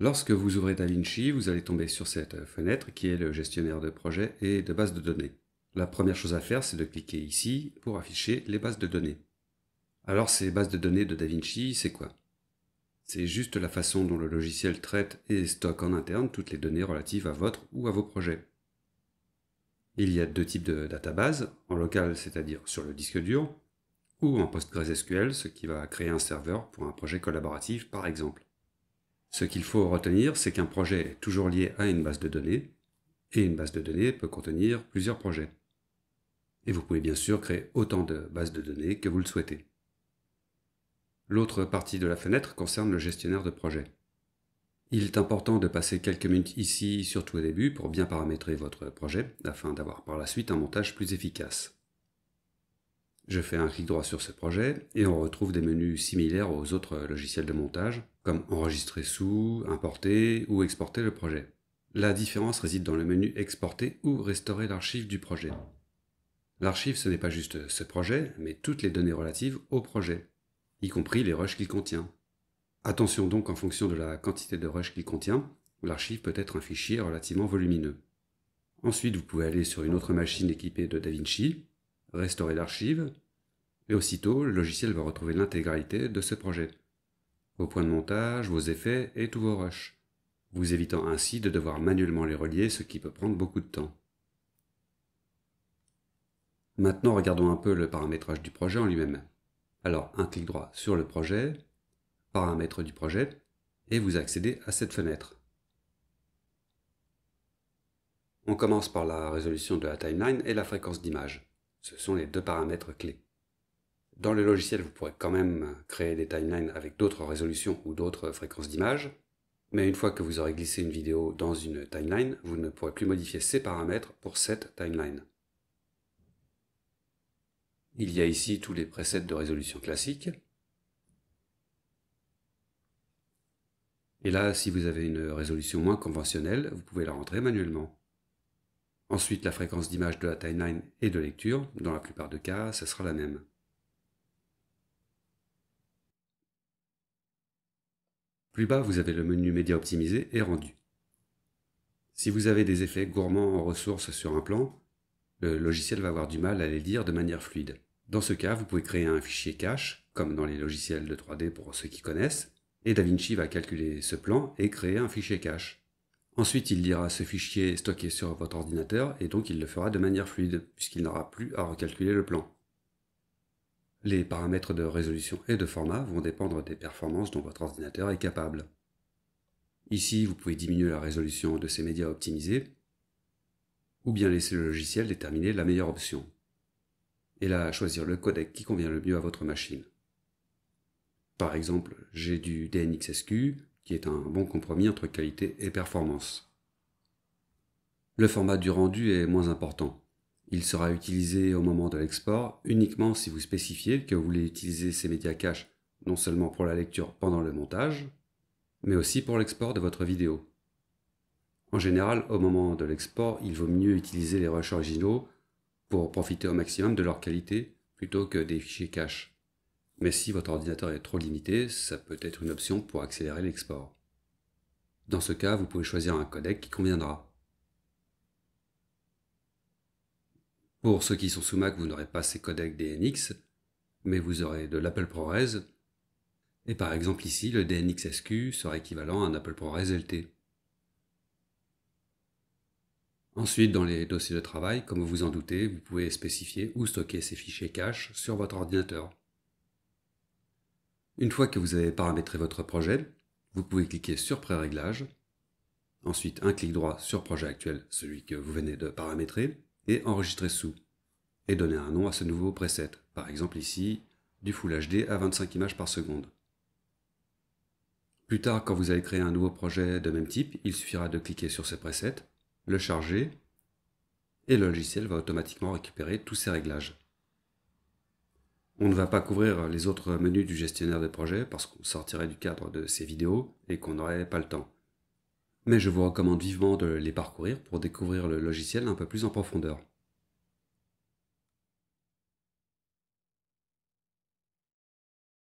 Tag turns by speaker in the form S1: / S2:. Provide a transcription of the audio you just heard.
S1: Lorsque vous ouvrez DaVinci, vous allez tomber sur cette euh, fenêtre qui est le gestionnaire de projet et de base de données. La première chose à faire, c'est de cliquer ici pour afficher les bases de données. Alors ces bases de données de DaVinci, c'est quoi C'est juste la façon dont le logiciel traite et stocke en interne toutes les données relatives à votre ou à vos projets. Il y a deux types de databases, en local, c'est-à-dire sur le disque dur, ou en PostgreSQL, ce qui va créer un serveur pour un projet collaboratif par exemple. Ce qu'il faut retenir, c'est qu'un projet est toujours lié à une base de données, et une base de données peut contenir plusieurs projets. Et vous pouvez bien sûr créer autant de bases de données que vous le souhaitez. L'autre partie de la fenêtre concerne le gestionnaire de projet. Il est important de passer quelques minutes ici, surtout au début, pour bien paramétrer votre projet, afin d'avoir par la suite un montage plus efficace. Je fais un clic droit sur ce projet et on retrouve des menus similaires aux autres logiciels de montage, comme enregistrer sous, importer ou exporter le projet. La différence réside dans le menu exporter ou restaurer l'archive du projet. L'archive, ce n'est pas juste ce projet, mais toutes les données relatives au projet, y compris les rushs qu'il contient. Attention donc en fonction de la quantité de rushs qu'il contient, l'archive peut être un fichier relativement volumineux. Ensuite, vous pouvez aller sur une autre machine équipée de DaVinci, restaurer l'archive, et aussitôt le logiciel va retrouver l'intégralité de ce projet. Vos points de montage, vos effets et tous vos rushs, vous évitant ainsi de devoir manuellement les relier, ce qui peut prendre beaucoup de temps. Maintenant, regardons un peu le paramétrage du projet en lui-même. Alors, un clic droit sur le projet, paramètres du projet, et vous accédez à cette fenêtre. On commence par la résolution de la timeline et la fréquence d'image. Ce sont les deux paramètres clés. Dans le logiciel, vous pourrez quand même créer des timelines avec d'autres résolutions ou d'autres fréquences d'image, mais une fois que vous aurez glissé une vidéo dans une timeline, vous ne pourrez plus modifier ces paramètres pour cette timeline. Il y a ici tous les presets de résolution classique. Et là, si vous avez une résolution moins conventionnelle, vous pouvez la rentrer manuellement. Ensuite, la fréquence d'image de la timeline et de lecture, dans la plupart des cas, ce sera la même. Plus bas, vous avez le menu Média optimisé et rendu. Si vous avez des effets gourmands en ressources sur un plan, le logiciel va avoir du mal à les lire de manière fluide. Dans ce cas, vous pouvez créer un fichier cache, comme dans les logiciels de 3D pour ceux qui connaissent, et DaVinci va calculer ce plan et créer un fichier cache. Ensuite, il lira ce fichier stocké sur votre ordinateur et donc il le fera de manière fluide puisqu'il n'aura plus à recalculer le plan. Les paramètres de résolution et de format vont dépendre des performances dont votre ordinateur est capable. Ici, vous pouvez diminuer la résolution de ces médias optimisés ou bien laisser le logiciel déterminer la meilleure option et là choisir le codec qui convient le mieux à votre machine. Par exemple, j'ai du DNXSQ, qui est un bon compromis entre qualité et performance. Le format du rendu est moins important. Il sera utilisé au moment de l'export uniquement si vous spécifiez que vous voulez utiliser ces médias cache non seulement pour la lecture pendant le montage, mais aussi pour l'export de votre vidéo. En général, au moment de l'export, il vaut mieux utiliser les rushs originaux pour profiter au maximum de leur qualité plutôt que des fichiers cache mais si votre ordinateur est trop limité, ça peut être une option pour accélérer l'export. Dans ce cas, vous pouvez choisir un codec qui conviendra. Pour ceux qui sont sous Mac, vous n'aurez pas ces codecs DNX, mais vous aurez de l'Apple ProRes, et par exemple ici, le DNX-SQ sera équivalent à un Apple ProRes LT. Ensuite, dans les dossiers de travail, comme vous vous en doutez, vous pouvez spécifier où stocker ces fichiers cache sur votre ordinateur. Une fois que vous avez paramétré votre projet, vous pouvez cliquer sur Pré-réglage, ensuite un clic droit sur Projet actuel, celui que vous venez de paramétrer, et Enregistrer sous, et donner un nom à ce nouveau preset, par exemple ici, du Full HD à 25 images par seconde. Plus tard, quand vous allez créer un nouveau projet de même type, il suffira de cliquer sur ce preset, le charger, et le logiciel va automatiquement récupérer tous ces réglages. On ne va pas couvrir les autres menus du gestionnaire de projet parce qu'on sortirait du cadre de ces vidéos et qu'on n'aurait pas le temps. Mais je vous recommande vivement de les parcourir pour découvrir le logiciel un peu plus en profondeur.